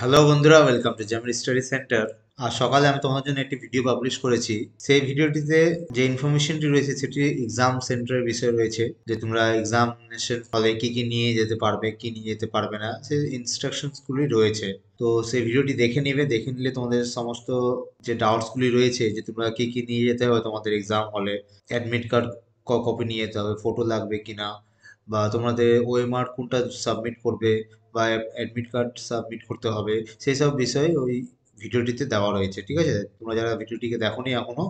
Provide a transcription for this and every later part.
hello বন্ধুরা welcome to Jamir study centre আর সকালে আমি তোমার জন্য একটি ভিডিও পাবলিশ করেছি সেই ভিডিওটিতে যে ইনফরমেশনটি রয়েছে সেটি এক্সাম সেন্টারের বিষয় রয়েছে যে তোমরা এক্সামিনেশন ফলে কি কি নিয়ে যেতে পারবে কি নিয়ে যেতে পারবে না সেই ইনস্ট্রাকশনসগুলি রয়েছে তো সেই ভিডিওটি দেখে নেবে দেখে নিলে তোমাদের সমস্ত যে ডাউটসগুলি রয়েছে যে তোমরা কি কি নিয়ে যেতে হবে তোমাদের এক্সাম হলে অ্যাডমিট কার্ড কপি নিয়ে যেতে হবে ফটো লাগবে কিনা বা তোমাদের ওএমআর কোনটা সাবমিট করবে বা অ্যাডমিট কার্ড সাবমিট করতে হবে সেই সব বিষয়ে ওই ভিডিওটিতে দেওয়া রয়েছে ঠিক আছে তোমরা যারা ভিডিওটিকে নি এখনও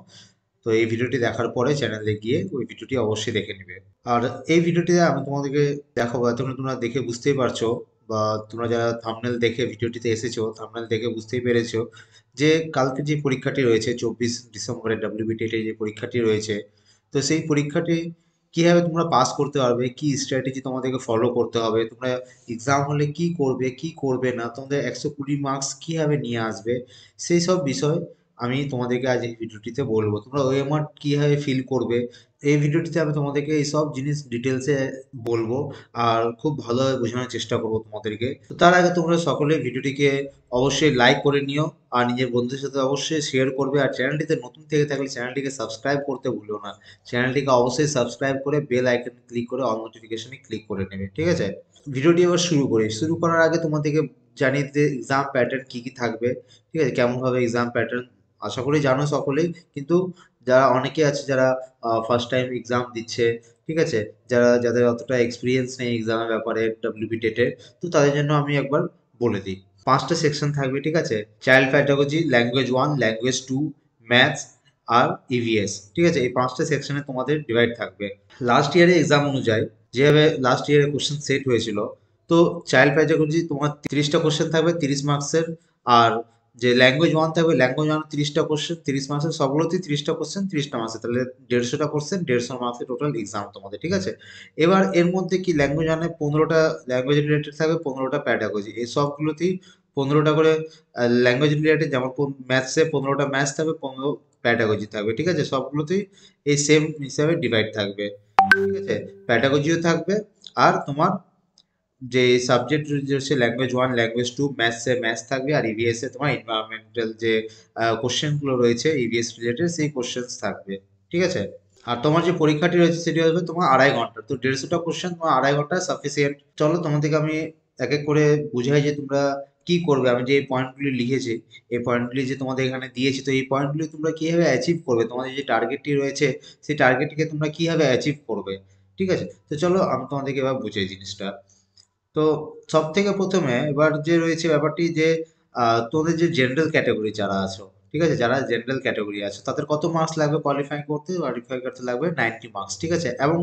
তো এই ভিডিওটি দেখার পরে চ্যানেলে গিয়ে ওই ভিডিওটি অবশ্যই দেখে নেবে আর এই ভিডিওটিতে আমি তোমাদেরকে দেখাবো এতক্ষণ তোমরা দেখে বুঝতেই পারছো বা তোমরা যারা থামনেল দেখে ভিডিওটিতে এসেছো থামনেল দেখে বুঝতেই পেরেছো যে কালকে যে পরীক্ষাটি রয়েছে চব্বিশ ডিসেম্বরে ডাব্লিউবিটেটের e e যে পরীক্ষাটি রয়েছে তো সেই পরীক্ষাটি কীভাবে তোমরা পাস করতে পারবে কি স্ট্র্যাটেজি তোমাদেরকে ফলো করতে হবে তোমরা এক্সাম হলে কি করবে কি করবে না তোমাদের একশো কুড়ি মার্কস কীভাবে নিয়ে আসবে সেই সব বিষয় আমি তোমাদেরকে আজ এই ভিডিওটিতে বলবো তোমরা ওএমআর কীভাবে ফিল করবে এই ভিডিওটিতে আমি তোমাদেরকে এই সব জিনিস ডিটেলসে বলবো আর খুব ভালোভাবে বোঝানোর চেষ্টা করবো তোমাদেরকে তো তার আগে তোমরা সকলে ভিডিওটিকে অবশ্যই লাইক করে নিও আর নিজের বন্ধুদের সাথে অবশ্যই শেয়ার করবে আর চ্যানেলটিতে নতুন থেকে থাকলে চ্যানেলটিকে সাবস্ক্রাইব করতে ভুলো না চ্যানেলটিকে অবশ্যই সাবস্ক্রাইব করে বেল আইকন ক্লিক করে অল নোটিফিকেশনে ক্লিক করে নেবে ঠিক আছে ভিডিওটি এবার শুরু করি শুরু করার আগে তোমাদেরকে জানিয়ে দিতে এক্সাম প্যাটার্ন কী কী থাকবে ঠিক আছে কেমনভাবে এক্সাম প্যাটার্ন আশা করি জানো সকলেই কিন্তু যারা অনেকে আছে যারা ফার্স্ট টাইম এক্সাম দিচ্ছে ঠিক আছে যারা যাদের অতটা এক্সপিরিয়েন্স নেই এক্সামের ব্যাপারে ডাব্লিউবি টেটের তো তাদের জন্য আমি একবার বলে দিই পাঁচটা সেকশন থাকবে ঠিক আছে child pedagogy language one language two maths আর ইভিএস e ঠিক আছে এই পাঁচটা সেকশনে তোমাদের ডিভাইড থাকবে লাস্ট ইয়ারে এক্সাম অনুযায়ী যেভাবে লাস্ট ইয়ারে কোশ্চেন সেট হয়েছিল তো চাইল্ড প্যাটাগজি তোমার তিরিশটা কোশ্চেন থাকবে তিরিশ মার্কসের আর যে ল্যাঙ্গুয়েজ ওয়ান থাকবে ল্যাঙ্গুয়েজ ওয়ান তিরিশটা কোশ্চেন তিরিশ মাসে সবগুলোতেই তিরিশটা কোশ্চেন তিরিশটা মাসে তাহলে দেড়শোটা কোশ্চেন দেড়শো মাসে টোটাল এক্সাম তোমাদের ঠিক আছে এবার এর মধ্যে কি ল্যাঙ্গুয়েজ ওয়ানে পনেরোটা ল্যাঙ্গুয়েজ রিলেটেড থাকবে পনেরোটা প্যাডাগজি এই সবগুলোতেই পনেরোটা করে ল্যাঙ্গুয়েজ রিলেটেড যেমন ম্যাথসে পনেরোটা ম্যাথস থাকবে পনেরো প্যাডাগজি থাকবে ঠিক আছে সবগুলোতেই এই সেম হিসাবে ডিভাইড থাকবে ঠিক আছে প্যাডাগজিও থাকবে আর তোমার যে সাবজেক্ট সে ল্যাঙ্গুয়েজ ওয়ান ল্যাঙ্গুয়েজ টু ম্যাথসে ম্যাথস থাকবে আর ইভিএসে e তোমার এনভায়রনমেন্টাল যে কোশ্চেনগুলো রয়েছে ইভিএস e রিলেটেড সেই কোশ্চেন্স থাকবে ঠিক আছে আর তোমার যে পরীক্ষাটি রয়েছে সেটি হবে তোমার আড়াই ঘন্টা তো দেড়শোটা কোশ্চেন তোমার আড়াই ঘন্টা সাফিসিয়েন্ট চলো তোমাদেরকে আমি এক এক করে বুঝাই যে তোমরা কি করবে আমি যে এই পয়েন্টগুলি লিখেছি এই পয়েন্টগুলি যে তোমাদের এখানে দিয়েছি তো এই পয়েন্টগুলি তোমরা কীভাবে অ্যাচিভ করবে তোমাদের যে টার্গেটটি রয়েছে সেই টার্গেটটিকে তোমরা কীভাবে অ্যাচিভ করবে ঠিক আছে তো চলো আমি তোমাদেরকে এবার বুঝাই জিনিসটা তো সব থেকে প্রথমে এবার যে রয়েছে ব্যাপারটি যে তোদের যে জেনারেল ক্যাটাগরি যারা আছো ঠিক আছে যারা জেনারেল ক্যাটাগরি আছে তাদের কত মার্কস লাগবে কোয়ালিফাই করতে কোয়ালিফাই করতে লাগবে নাইনটি মার্কস ঠিক আছে এবং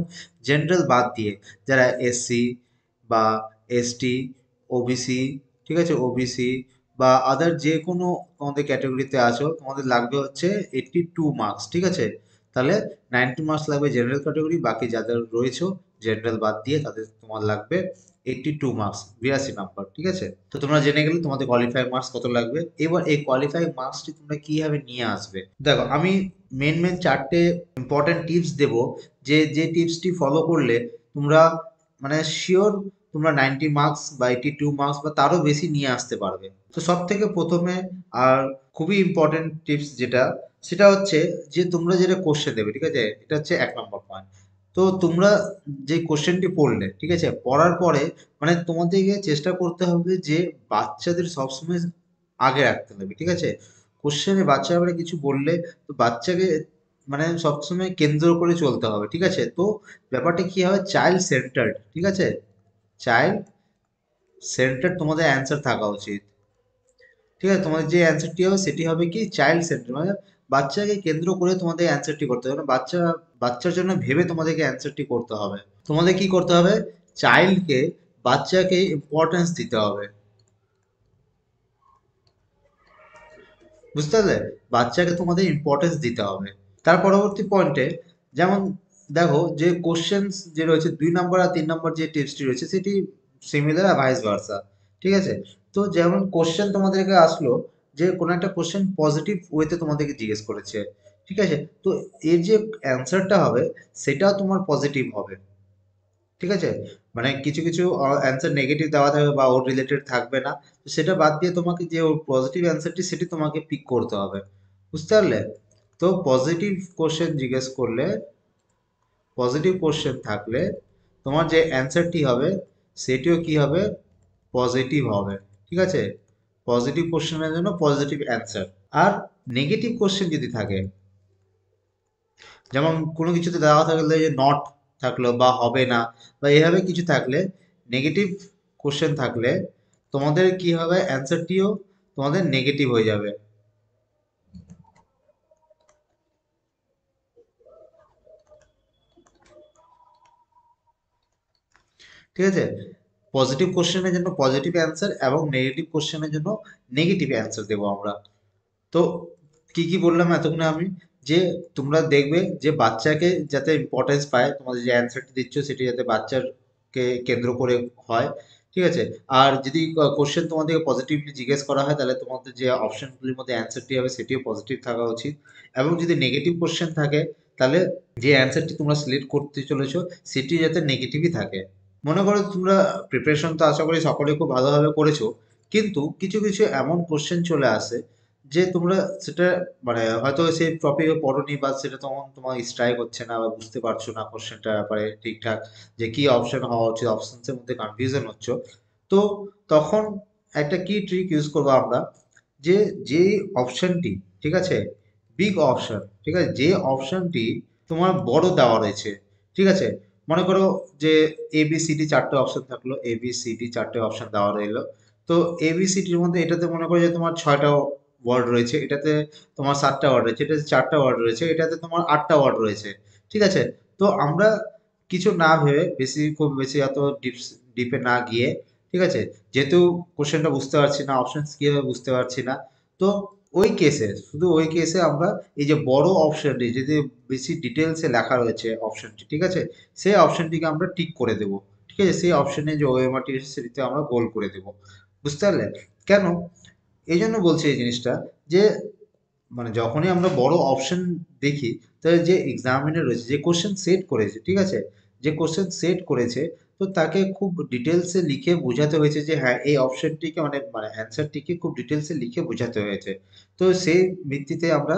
জেনারেল বাদ দিয়ে যারা এসসি বা এসটি ওবিসি ঠিক আছে ওবিসি বা আদার যে কোনো তোমাদের ক্যাটাগরিতে আছো তোমাদের লাগবে হচ্ছে এইটটি টু মার্কস ঠিক আছে তাহলে নাইনটি মার্কস লাগবে জেনারেল ক্যাটাগরি বাকি যাদের রয়েছে জেনারেল বাদ দিয়ে তাদের তোমার লাগবে এইটি টু মার্কস বিরাশি নাম্বার ঠিক আছে তো তোমরা জেনে গেলে তোমাদের কোয়ালিফাই মার্কস কত লাগবে এবার এই কোয়ালিফাই মার্কসটি তোমরা কিভাবে নিয়ে আসবে দেখো আমি মেন মেন চারটে ইম্পর্টেন্ট টিপস দেব যে যে টিপসটি ফলো করলে তোমরা মানে শিওর তোমরা নাইনটি মার্কস বা এইটি টু মার্কস বা তারও বেশি নিয়ে আসতে পারবে তো সব থেকে প্রথমে আর খুবই ইম্পর্টেন্ট টিপস যেটা সেটা হচ্ছে যে তোমরা যেটা কোশ্চেন দেবে ঠিক আছে এটা হচ্ছে এক নম্বর পয়েন্ট তো তোমরা যে কোশ্চেনটি পড়লে ঠিক আছে পড়ার পরে মানে তোমাদেরকে চেষ্টা করতে হবে যে বাচ্চাদের সবসময় আগে রাখতে হবে ঠিক আছে কোশ্চেনে বাচ্চা ব্যাপারে কিছু বললে তো বাচ্চাকে মানে সবসময় কেন্দ্র করে চলতে হবে ঠিক আছে তো ব্যাপারটা কি হয় চাইল্ড সেন্টার্ড ঠিক আছে চাইল্ড সেন্টার তোমাদের অ্যান্সার থাকা উচিত ঠিক আছে তোমাদের যে অ্যান্সারটি হবে সেটি হবে কি চাইল্ড সেন্টার মানে বাচ্চাকে কেন্দ্র করে তোমাদের অ্যান্সারটি করতে হবে বাচ্চা বাচ্চার জন্য ভেবে তোমাদেরকে অ্যান্সারটি করতে হবে তোমাদের কি করতে হবে চাইল্ডকে বাচ্চাকে ইম্পর্টেন্স দিতে হবে বুঝতে পারলে বাচ্চাকে তোমাদের ইম্পর্টেন্স দিতে হবে তার পরবর্তী পয়েন্টে যেমন দেখো যে কোশ্চেন্স যে রয়েছে দুই নম্বর আর তিন নম্বর যে টিপসটি রয়েছে সেটি সিমিলার আর ভাইস ভার্সা ঠিক আছে তো যেমন কোশ্চেন তোমাদেরকে আসলো যে কোনো একটা কোশ্চেন পজিটিভ ওয়েতে তোমাদেরকে জিজ্ঞেস করেছে ঠিক আছে তো এর যে অ্যান্সারটা হবে সেটা তোমার পজিটিভ হবে ঠিক আছে মানে কিছু কিছু অ্যান্সার নেগেটিভ দেওয়া থাকবে বা ওর রিলেটেড থাকবে না তো সেটা বাদ দিয়ে তোমাকে যে ওর পজিটিভ অ্যান্সারটি সেটি তোমাকে পিক করতে হবে বুঝতে পারলে তো পজিটিভ কোশ্চেন জিজ্ঞেস করলে পজিটিভ কোশ্চেন থাকলে তোমার যে অ্যান্সারটি হবে সেটিও কি হবে পজিটিভ হবে ঠিক আছে পজিটিভ কোশ্চেনের জন্য পজিটিভ অ্যান্সার আর নেগেটিভ কোশ্চেন যদি থাকে যেমন কোনো কিছুতে দেওয়া থাকলে যে নট থাকলো বা হবে না বা এভাবে কিছু থাকলে নেগেটিভ কোশ্চেন থাকলে তোমাদের কি হবে অ্যান্সারটিও তোমাদের নেগেটিভ হয়ে যাবে ঠিক আছে পজিটিভ কোশ্চেনের জন্য পজিটিভ অ্যান্সার এবং নেগেটিভ কোশ্চেনের জন্য নেগেটিভ অ্যান্সার দেবো আমরা তো কি কি বললাম এতক্ষণে আমি যে তোমরা দেখবে যে বাচ্চাকে যাতে ইম্পর্টেন্স পায় তোমাদের যে অ্যান্সারটি দিচ্ছ সেটি যাতে বাচ্চারকে কেন্দ্র করে হয় ঠিক আছে আর যদি কোশ্চেন তোমাদেরকে পজিটিভলি জিজ্ঞেস করা হয় তাহলে তোমাদের যে অপশনগুলির মধ্যে অ্যান্সারটি হবে সেটিও পজিটিভ থাকা উচিত এবং যদি নেগেটিভ কোশ্চেন থাকে তাহলে যে অ্যান্সারটি তোমরা সিলেক্ট করতে চলেছো সেটি যাতে নেগেটিভই থাকে মনে করো তোমরা প্রিপারেশন তো আশা করি সকলে খুব ভালোভাবে করেছো কিন্তু কিছু কিছু এমন কোশ্চেন চলে আসে যে তোমরা সেটা মানে হয়তো সেই টপিকে পড়োনি বা সেটা তখন তোমার স্ট্রাইক হচ্ছে না বা বুঝতে পারছো না কোশ্চেনটার ব্যাপারে ঠিকঠাক যে কি অপশন হওয়া উচিত অপশনসের মধ্যে কনফিউশন হচ্ছ তো তখন একটা কি ট্রিক ইউজ করবো আমরা যে যে অপশনটি ঠিক আছে বিগ অপশন ঠিক আছে যে অপশনটি তোমার বড় দেওয়া রয়েছে ঠিক আছে মনে করো যে এবিসিডি চারটে অপশন থাকলো এবিসিডি চারটে অপশন দেওয়া রইলো তো এবিসিডির মধ্যে এটাতে মনে করো যে তোমার ছয়টা ওয়ার্ড রয়েছে এটাতে তোমার সাতটা ওয়ার্ড রয়েছে এটাতে চারটা ওয়ার্ড রয়েছে এটাতে তোমার আটটা ওয়ার্ড রয়েছে ঠিক আছে তো আমরা কিছু না ভেবে বেশি খুব বেশি এত ডিপস ডিপে না গিয়ে ঠিক আছে যেহেতু কোশ্চেনটা বুঝতে পারছি না অপশনস কীভাবে বুঝতে পারছি না তো ওই কেসে শুধু ওই কেসে আমরা এই যে বড় অপশানটি যদি বেশি ডিটেলসে লেখা রয়েছে অপশানটি ঠিক আছে সেই অপশানটিকে আমরা টিক করে দেব ঠিক আছে সেই অপশানে যে ওএমআরটি সেটিতে আমরা গোল করে দেব বুঝতে পারলেন কেন এই জন্য বলছি এই জিনিসটা যে মানে যখনই আমরা বড় অপশান দেখি তাহলে যে এক্সামিনে রয়েছে যে কোশ্চেন সেট করেছে ঠিক আছে যে কোশ্চেন সেট করেছে তো তাকে খুব ডিটেলসে লিখে বোঝাতে হয়েছে যে হ্যাঁ এই অপশনটিকে অনেক মানে অ্যান্সারটিকে খুব ডিটেলসে লিখে বোঝাতে হয়েছে তো সেই ভিত্তিতে আমরা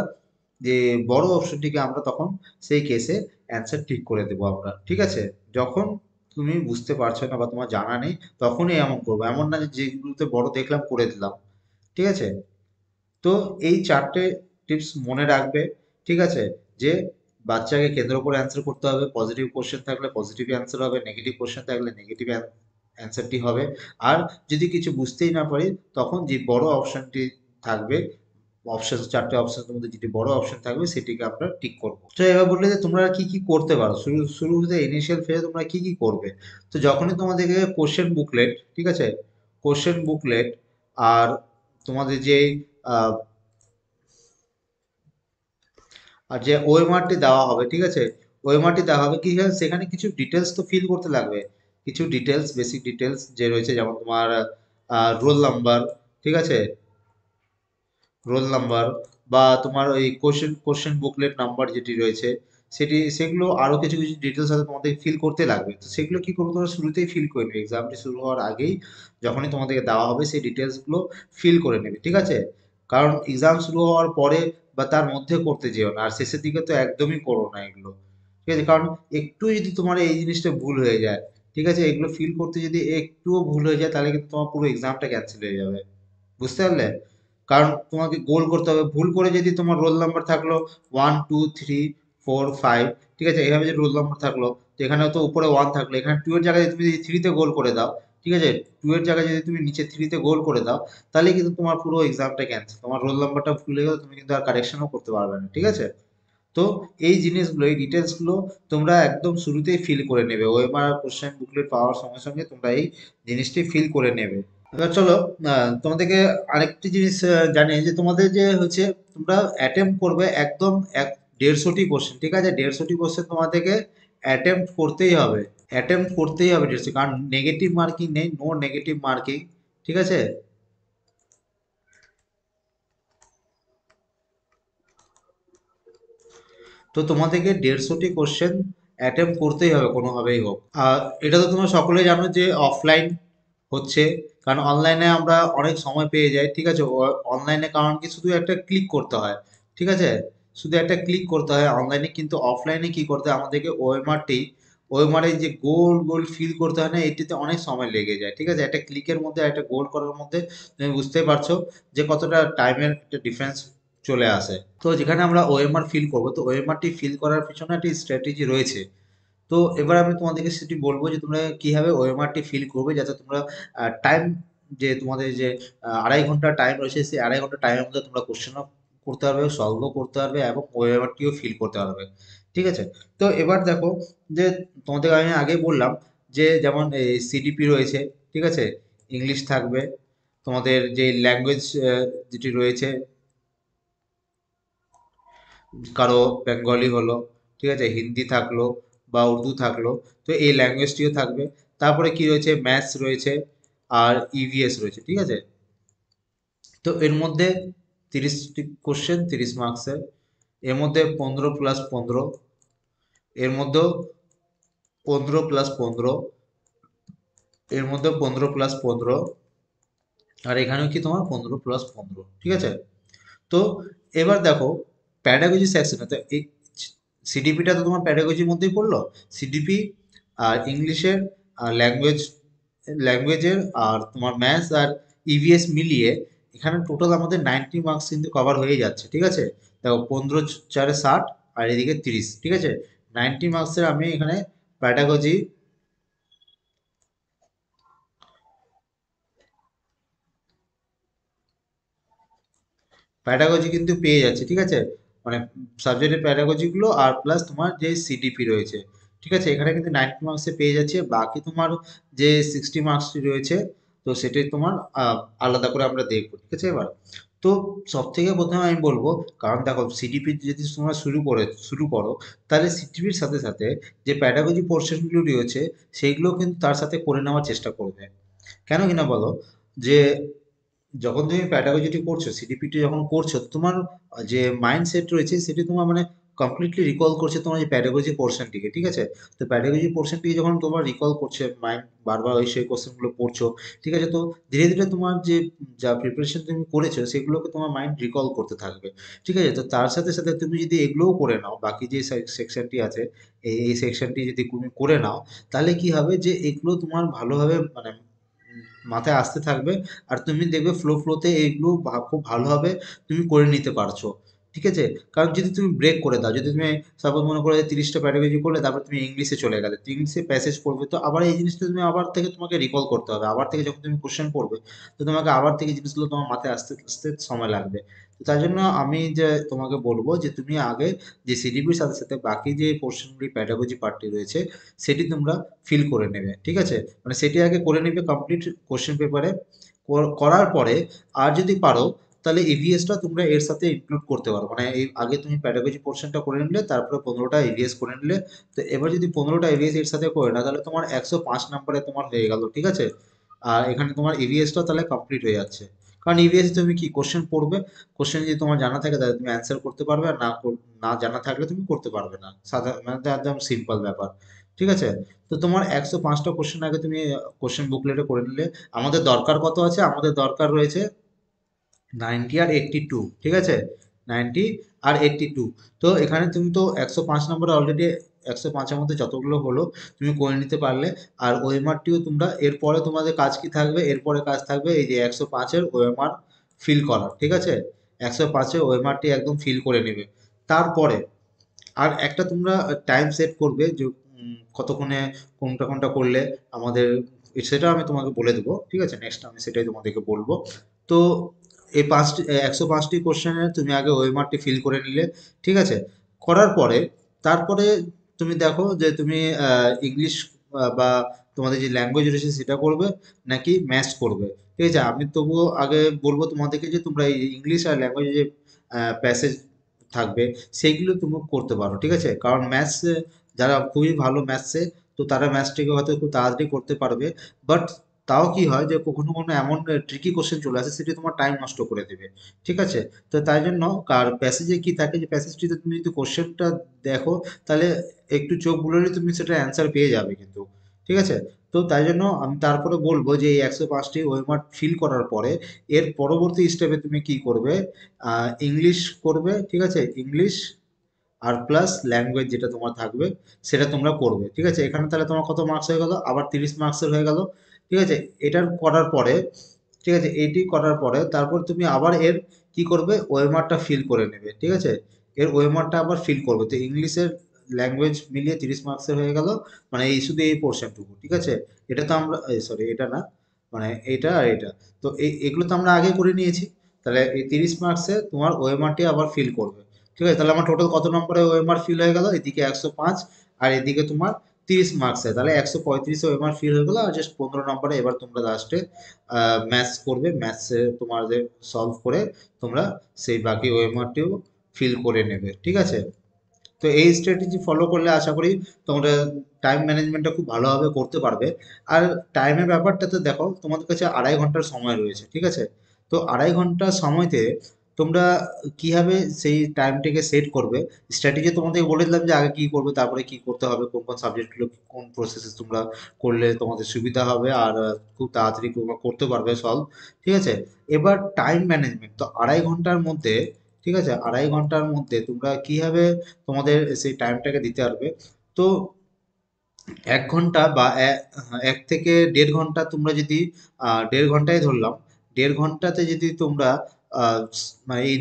যে বড় অপশনটিকে আমরা তখন সেই কেসে অ্যান্সার ঠিক করে দেবো আমরা ঠিক আছে যখন তুমি বুঝতে পারছো না বা তোমার জানা নেই তখনই এমন করবো এমন না যে যেগুলোতে বড় দেখলাম করে দিলাম ঠিক আছে তো এই চারটে টিপস মনে রাখবে ঠিক আছে যে বাচ্চাকে কেন্দ্র করে অ্যান্সার করতে হবে পজিটিভ কোশ্চেন থাকলে পজিটিভ অ্যান্সার হবে নেগেটিভ কোশ্চেন থাকলে নেগেটিভ অ্যান্সারটি হবে আর যদি কিছু বুঝতেই না পারি তখন যে বড় অপশনটি থাকবে অপশান চারটে অপশানের মধ্যে যেটি বড় অপশন থাকবে সেটিকে আমরা টিক করব তো এবার বললে যে তোমরা কি কি করতে পারো শুরু শুরুতে ইনিশিয়াল ফেজে তোমরা কি কি করবে তো যখনই তোমাদেরকে কোশ্চেন বুকলেট ঠিক আছে কোশ্চেন বুকলেট আর তোমাদের যে আর যে ওয়েমারটি দেওয়া হবে ঠিক আছে ওয়েমারটি দেওয়া হবে কি সেখানে কিছু ডিটেলস তো ফিল করতে লাগবে কিছু ডিটেলস বেসিক ডিটেলস যে রয়েছে যেমন তোমার রোল নাম্বার ঠিক আছে রোল নাম্বার বা তোমার ওই কোশ্চেন কোশ্চেন বুকলেট নাম্বার যেটি রয়েছে সেটি সেগুলো আরও কিছু কিছু ডিটেলস আছে তোমাদের ফিল করতে লাগবে তো সেগুলো কী করবো তোমরা শুরুতেই ফিল করে নেবে এক্সামটি শুরু হওয়ার আগেই যখনই তোমাদেরকে দেওয়া হবে সেই ডিটেলসগুলো ফিল করে নেবে ঠিক আছে কারণ এক্সাম শুরু হওয়ার পরে বা তার মধ্যে করতে যেও না আর শেষের দিকে তো একদমই করো না এগুলো ঠিক আছে কারণ একটু যদি তোমার এই জিনিসটা ভুল হয়ে যায় ঠিক আছে এগুলো ফিল করতে যদি একটুও ভুল হয়ে যায় তাহলে কিন্তু তোমার পুরো এক্সামটা ক্যান্সেল হয়ে যাবে বুঝতে পারলে কারণ তোমাকে গোল করতে হবে ভুল করে যদি তোমার রোল নাম্বার থাকলো one two three four five ঠিক আছে এভাবে যে রোল নাম্বার থাকলো এখানে তো উপরে ওয়ান থাকলো এখানে টু এর জায়গায় তুমি যদি থ্রিতে গোল করে দাও ঠিক আছে টু এর জায়গায় যদি তুমি নিচে থ্রিতে গোল করে দাও তাহলে কিন্তু তোমার পুরো এক্সামটা ক্যান্সেল তোমার রোল নাম্বারটা ভুলে গেলে তুমি কিন্তু আর কারেকশনও করতে পারবে না ঠিক আছে তো এই জিনিসগুলো এই ডিটেলসগুলো তোমরা একদম শুরুতেই ফিল করে নেবে আর কোশ্চেন বুকলেট পাওয়ার সঙ্গে সঙ্গে তোমরা এই জিনিসটি ফিল করে নেবে এবার চলো তোমাদেরকে আরেকটি জিনিস জানি যে তোমাদের যে হচ্ছে তোমরা অ্যাটেম্প করবে একদম এক দেড়শোটি কোশ্চেন ঠিক আছে দেড়শোটি কোশ্চেন তোমাদেরকে অ্যাটেম্প করতেই হবে অ্যাটেম্প করতেই হবে ডিএসসি কারণ নেগেটিভ মার্কিং নেই নো নেগেটিভ মার্কিং ঠিক আছে তো তোমাদেরকে দেড়শোটি কোশ্চেন অ্যাটেম্প করতেই হবে কোনোভাবেই হোক আর এটা তো তোমরা সকলে জানো যে অফলাইন হচ্ছে কারণ অনলাইনে আমরা অনেক সময় পেয়ে যাই ঠিক আছে অনলাইনে কারণ কি শুধু একটা ক্লিক করতে হয় ঠিক আছে শুধু একটা ক্লিক করতে হয় অনলাইনে কিন্তু অফলাইনে কি করতে হয় আমাদেরকে ওএমআরটি ওএমআরে যে গোল গোল ফিল করতে হয় না এটিতে অনেক সময় লেগে যায় ঠিক আছে একটা ক্লিকের মধ্যে একটা গোল করার মধ্যে তুমি বুঝতেই পারছো যে কতটা টাইমের একটা ডিফারেন্স চলে আসে তো যেখানে আমরা ওএমআর ফিল করবো তো টি ফিল করার পিছনে একটি স্ট্র্যাটেজি রয়েছে তো এবার আমি তোমাদেরকে সেটি বলবো যে তোমরা কীভাবে ওএমআরটি ফিল করবে যাতে তোমরা টাইম যে তোমাদের যে আড়াই ঘন্টা টাইম রয়েছে সেই আড়াই ঘন্টা টাইমের মধ্যে তোমরা কোশ্চেন করতে পারবে সলভও করতে পারবে এবং ব্যাপারটিও ফিল করতে পারবে ঠিক আছে তো এবার দেখো যে তোমাদের আমি আগে বললাম যে যেমন সিডিপি রয়েছে ঠিক আছে ইংলিশ থাকবে তোমাদের যে ল্যাঙ্গুয়েজ যেটি রয়েছে কারো বেঙ্গলি হলো ঠিক আছে হিন্দি থাকলো বা উর্দু থাকলো তো এই ল্যাঙ্গুয়েজটিও থাকবে তারপরে কি রয়েছে ম্যাথস রয়েছে আর ইভিএস e রয়েছে ঠিক আছে তো এর মধ্যে তিরিশটি কোশ্চেন তিরিশ মার্কসের এর মধ্যে পনেরো প্লাস পনেরো এর মধ্যেও পনেরো প্লাস পনেরো এর মধ্যে পনেরো প্লাস পনেরো আর এখানেও কি তোমার পনেরো প্লাস পনেরো ঠিক আছে তো এবার দেখো প্যাডাগজি সেকশনে তো এই সিডিপিটা তো তোমার প্যাডাগজির মধ্যেই পড়লো সিডিপি আর ইংলিশের আর ল্যাঙ্গুয়েজ ল্যাঙ্গুয়েজের আর তোমার ম্যাথস আর ইভিএস e মিলিয়ে এখানে টোটাল আমাদের নাইনটি মার্কস কিন্তু কভার হয়ে যাচ্ছে ঠিক আছে দেখো পনেরো চারে ষাট আর এদিকে তিরিশ ঠিক আছে নাইনটি মার্কসের আমি এখানে প্যাটাগজি প্যাটাগজি কিন্তু পেয়ে যাচ্ছে ঠিক আছে মানে সাবজেক্টের প্যাটাগজিগুলো আর প্লাস তোমার যে সিডিপি রয়েছে ঠিক আছে এখানে কিন্তু নাইনটি মার্কসে পেয়ে যাচ্ছে বাকি তোমার যে সিক্সটি মার্কসটি রয়েছে তো সেটাই তোমার আলাদা করে আমরা দেখবো ঠিক আছে এবার তো সব থেকে প্রথমে আমি বলবো কারণ দেখো সিডিপি যদি তোমরা শুরু করে শুরু করো তাহলে সিডিপির সাথে সাথে যে প্যাডাগজি পোর্শনগুলো রয়েছে সেইগুলো কিন্তু তার সাথে করে নেওয়ার চেষ্টা করবে কেন কিনা বলো যে যখন তুমি প্যাডাগজিটি করছো সিডিপিটি যখন করছো তোমার যে মাইন্ডসেট রয়েছে সেটি তোমার মানে কমপ্লিটলি রিকল করছে তোমার এই প্যাডাগজি পোর্শনটিকে ঠিক আছে তো প্যাডাগজি পোর্শনটিকে যখন তোমার রিকল করছে মাইন্ড বারবার ওই সেই কোশ্চেনগুলো পড়ছো ঠিক আছে তো ধীরে ধীরে তোমার যে যা প্রিপারেশন তুমি করেছো সেগুলোকে তোমার মাইন্ড রিকল করতে থাকবে ঠিক আছে তো তার সাথে সাথে তুমি যদি এগুলোও করে নাও বাকি যে সেকশনটি আছে এই এই সেকশনটি যদি তুমি করে নাও তাহলে কি হবে যে এগুলো তোমার ভালোভাবে মানে মাথায় আসতে থাকবে আর তুমি দেখবে ফ্লো ফ্লোতে এইগুলো খুব ভালোভাবে তুমি করে নিতে পারছো ঠিক আছে কারণ যদি তুমি ব্রেক করে দাও যদি তুমি সাপোজ মনে করো যে তিরিশটা প্যারাগ্রাফি করলে তারপর তুমি ইংলিশে চলে গেলে তো ইংলিশে প্যাসেজ পড়বে তো আবার এই জিনিসটা তুমি আবার থেকে তোমাকে রিকল করতে হবে আবার থেকে যখন তুমি কোশ্চেন পড়বে তো তোমাকে আবার থেকে জিনিসগুলো তোমার মাথায় আসতে আসতে সময় লাগবে তো তার জন্য আমি যে তোমাকে বলবো যে তুমি আগে যে সিডিপির সাথে সাথে বাকি যে পোর্শনগুলি প্যাডাগোজি পার্টি রয়েছে সেটি তোমরা ফিল করে নেবে ঠিক আছে মানে সেটি আগে করে নেবে কমপ্লিট কোশ্চেন পেপারে করার পরে আর যদি পারো তাহলে এভিএসটা তোমরা এর সাথে ইনক্লুড করতে পারো মানে এই আগে তুমি প্যাডাগজি পোর্শনটা করে নিলে তারপরে পনেরোটা এভিএস করে নিলে তো এবার যদি পনেরোটা এভিএস এর সাথে করে না তাহলে তোমার একশো পাঁচ নাম্বারে তোমার হয়ে গেল ঠিক আছে আর এখানে তোমার ইভিএসটা তাহলে কমপ্লিট হয়ে যাচ্ছে কারণ ইভিএস তুমি কি কোশ্চেন পড়বে কোশ্চেন যদি তোমার জানা থাকে তাহলে তুমি অ্যান্সার করতে পারবে আর না না জানা থাকলে তুমি করতে পারবে না সাধারণ মানে একদম সিম্পল ব্যাপার ঠিক আছে তো তোমার একশো পাঁচটা কোশ্চেন আগে তুমি কোশ্চেন বুকলেটে করে নিলে আমাদের দরকার কত আছে আমাদের দরকার রয়েছে নাইনটি আর এইট্টি টু ঠিক আছে নাইনটি আর এইট্টি টু তো এখানে তুমি তো একশো পাঁচ নম্বরে অলরেডি একশো পাঁচের মধ্যে যতগুলো হলো তুমি করে নিতে পারলে আর ওএমআরটিও তোমরা এরপরে তোমাদের কাজ কি থাকবে এরপরে কাজ থাকবে এই যে একশো পাঁচের ওএমআর ফিল করা ঠিক আছে একশো পাঁচে ওয়েমারটি একদম ফিল করে নেবে তারপরে আর একটা তোমরা টাইম সেট করবে যে কতক্ষণে কোনটা কোনটা করলে আমাদের সেটা আমি তোমাকে বলে দেবো ঠিক আছে নেক্সট আমি সেটাই তোমাদেরকে বলবো তো এই পাঁচটি একশো পাঁচটি কোশ্চেনের তুমি আগে ওয়েমারটি ফিল করে নিলে ঠিক আছে করার পরে তারপরে তুমি দেখো যে তুমি ইংলিশ বা তোমাদের যে ল্যাঙ্গুয়েজ রয়েছে সেটা করবে নাকি ম্যাথস করবে ঠিক আছে আমি তবুও আগে বলবো তোমাদেরকে যে তোমরা ইংলিশ আর ল্যাঙ্গুয়েজ যে প্যাসেজ থাকবে সেইগুলো তুমি করতে পারো ঠিক আছে কারণ ম্যাথস যারা খুবই ভালো ম্যাথসে তো তারা ম্যাথসটিকে হয়তো খুব তাড়াতাড়ি করতে পারবে বাট তাও কি হয় যে কখনো কোনো এমন ট্রিকি কোশ্চেন চলে আসে সেটি তোমার টাইম নষ্ট করে দেবে ঠিক আছে তো তাই জন্য কার প্যাসেজে কি থাকে যে প্যাসেজটিতে তুমি যদি কোশ্চেনটা দেখো তাহলে একটু চোখ বুলালে তুমি সেটা অ্যান্সার পেয়ে যাবে কিন্তু ঠিক আছে তো তাই জন্য আমি তারপরে বলবো যে এই একশো পাঁচটি ওয়েমার্ট ফিল করার পরে এর পরবর্তী স্টেপে তুমি কি করবে ইংলিশ করবে ঠিক আছে ইংলিশ আর প্লাস ল্যাঙ্গুয়েজ যেটা তোমার থাকবে সেটা তোমরা করবে ঠিক আছে এখানে তাহলে তোমার কত মার্কস হয়ে গেল আবার তিরিশ মার্কসের হয়ে গেল ঠিক আছে এটার করার পরে ঠিক আছে এটি করার পরে তারপর তুমি আবার এর কি করবে ওয়েমারটা ফিল করে নেবে ঠিক আছে এর ওয়েমারটা আবার ফিল করবে তো ইংলিশের ল্যাঙ্গুয়েজ মিলিয়ে তিরিশ মার্কসের হয়ে গেল মানে এই শুধু এই পোর্শনটুকু ঠিক আছে এটা তো আমরা সরি এটা না মানে এটা আর এটা তো এই এগুলো তো আমরা আগে করে নিয়েছি তাহলে এই তিরিশ মার্কসে তোমার ওয়েমারটি আবার ফিল করবে ঠিক আছে তাহলে আমার টোটাল কত নম্বরে ওয়েমার ফিল হয়ে গেল এদিকে একশো পাঁচ আর এদিকে তোমার তিরিশ মার্কসে তাহলে একশো পঁয়ত্রিশও এবার ফিল হয়ে গেলো আর জাস্ট পনেরো নম্বরে এবার তোমরা লাস্টে ম্যাথস করবে ম্যাথসে তোমাদের সলভ করে তোমরা সেই বাকি ওএমআরটিও ফিল করে নেবে ঠিক আছে তো এই স্ট্র্যাটেজি ফলো করলে আশা করি তোমরা টাইম ম্যানেজমেন্টটা খুব ভালোভাবে করতে পারবে আর টাইমের ব্যাপারটা তো দেখো তোমাদের কাছে আড়াই ঘন্টার সময় রয়েছে ঠিক আছে তো আড়াই ঘন্টা সময়তে তোমরা কীভাবে সেই টাইমটাকে সেট করবে স্ট্র্যাটেজি তোমাদের বলে দিলাম যে আগে কী করবে তারপরে কী করতে হবে কোন কোন সাবজেক্টগুলো কোন প্রসেসে তোমরা করলে তোমাদের সুবিধা হবে আর খুব তাড়াতাড়ি তোমরা করতে পারবে সলভ ঠিক আছে এবার টাইম ম্যানেজমেন্ট তো আড়াই ঘন্টার মধ্যে ঠিক আছে আড়াই ঘন্টার মধ্যে তোমরা কীভাবে তোমাদের সেই টাইমটাকে দিতে পারবে তো এক ঘন্টা বা এক থেকে দেড় ঘন্টা তোমরা যদি দেড় ঘন্টায় ধরলাম দেড় ঘন্টাতে যদি তোমরা মানে এই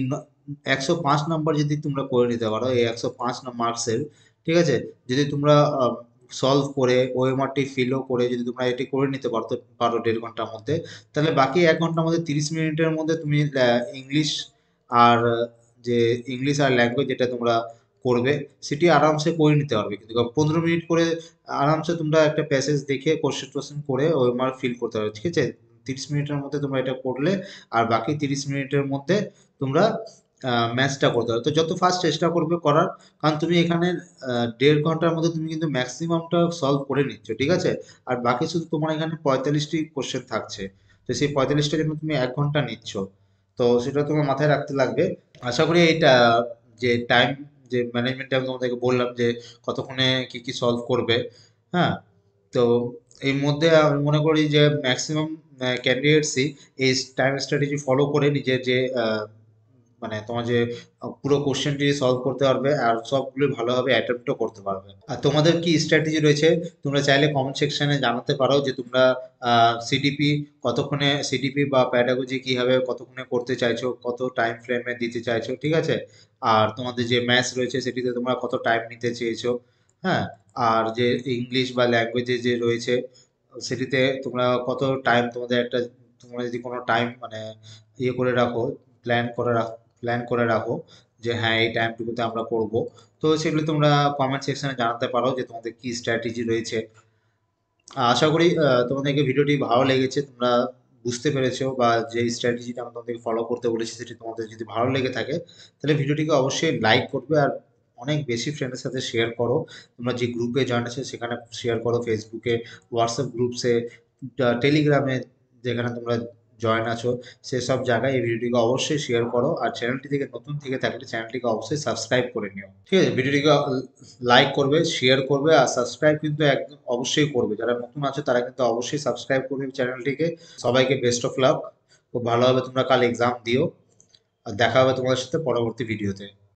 একশো পাঁচ নাম্বার যদি তোমরা করে নিতে পারো এই একশো পাঁচ মার্কসের ঠিক আছে যদি তোমরা সলভ করে ওএমআরটি ফিলও করে যদি তোমরা এটি করে নিতে পারতো পারো দেড় ঘন্টার মধ্যে তাহলে বাকি এক ঘন্টার মধ্যে তিরিশ মিনিটের মধ্যে তুমি ইংলিশ আর যে ইংলিশ আর ল্যাঙ্গুয়েজ যেটা তোমরা করবে সেটি আরামসে করে নিতে পারবে কিন্তু পনেরো মিনিট করে আরামসে তোমরা একটা প্যাসেজ দেখে কোশ্চেন টোশ্চেন করে ওএমআর ফিল করতে পারবে ঠিক আছে তিরিশ মিনিটের মধ্যে তোমরা এটা করলে আর বাকি তিরিশ মিনিটের মধ্যে তোমরা ম্যাচটা করতে হবে তো যত ফার্স্ট চেষ্টা করবে করার কারণ তুমি এখানে দেড় ঘন্টার মধ্যে তুমি কিন্তু ম্যাক্সিমামটা সলভ করে নিচ্ছ ঠিক আছে আর বাকি শুধু তোমার এখানে পঁয়তাল্লিশটি কোশ্চেন থাকছে তো সেই পঁয়তাল্লিশটার জন্য তুমি এক ঘন্টা নিচ্ছ তো সেটা তোমার মাথায় রাখতে লাগবে আশা করি এইটা যে টাইম যে ম্যানেজমেন্টটা আমি তোমাদেরকে বললাম যে কতক্ষণে কি কি সলভ করবে হ্যাঁ তো এর মধ্যে আমি মনে করি যে ম্যাক্সিমাম ক্যান্ডিডেটসই এই টাইম স্ট্র্যাটেজি ফলো করে নিজের যে মানে তোমার যে পুরো কোশ্চেনটি সলভ করতে পারবে আর সবগুলো ভালোভাবে অ্যাডাপ্টও করতে পারবে আর তোমাদের কি স্ট্র্যাটেজি রয়েছে তোমরা চাইলে কমেন্ট সেকশনে জানাতে পারো যে তোমরা সিডিপি কতক্ষণে সিডিপি বা প্যাডাগোজি কীভাবে কতক্ষণে করতে চাইছো কত টাইম ফ্রেমে দিতে চাইছো ঠিক আছে আর তোমাদের যে ম্যাথস রয়েছে সেটিতে তোমরা কত টাইম নিতে চেয়েছো হ্যাঁ আর যে ইংলিশ বা ল্যাঙ্গুয়েজে যে রয়েছে সেটিতে তোমরা কত টাইম তোমাদের একটা তোমরা যদি কোনো টাইম মানে ইয়ে করে রাখো প্ল্যান করে রাখো প্ল্যান করে রাখো যে হ্যাঁ এই টাইমটুকুতে আমরা করব তো সেগুলো তোমরা কমেন্ট সেকশনে জানাতে পারো যে তোমাদের কী স্ট্র্যাটেজি রয়েছে আশা করি তোমাদেরকে ভিডিওটি ভালো লেগেছে তোমরা বুঝতে পেরেছো বা যে স্ট্র্যাটেজিটা আমি তোমাদেরকে ফলো করতে বলেছি সেটি তোমাদের যদি ভালো লেগে থাকে তাহলে ভিডিওটিকে অবশ্যই লাইক করবে আর অনেক বেশি ফ্রেন্ডের সাথে শেয়ার করো তোমরা যে গ্রুপে জয়েন আছে সেখানে শেয়ার করো ফেসবুকে হোয়াটসঅ্যাপ গ্রুপসে টেলিগ্রামে যেখানে তোমরা জয়েন আছো সেসব জায়গায় এই ভিডিওটিকে অবশ্যই শেয়ার করো আর চ্যানেলটি থেকে নতুন থেকে থাকলে চ্যানেলটিকে অবশ্যই সাবস্ক্রাইব করে নিও ঠিক আছে ভিডিওটিকে লাইক করবে শেয়ার করবে আর সাবস্ক্রাইব কিন্তু একদম অবশ্যই করবে যারা নতুন আছো তারা কিন্তু অবশ্যই সাবস্ক্রাইব করবে চ্যানেলটিকে সবাইকে বেস্ট অফ লাক খুব ভালোভাবে তোমরা কাল এক্সাম দিও আর দেখা হবে তোমাদের সাথে পরবর্তী ভিডিওতে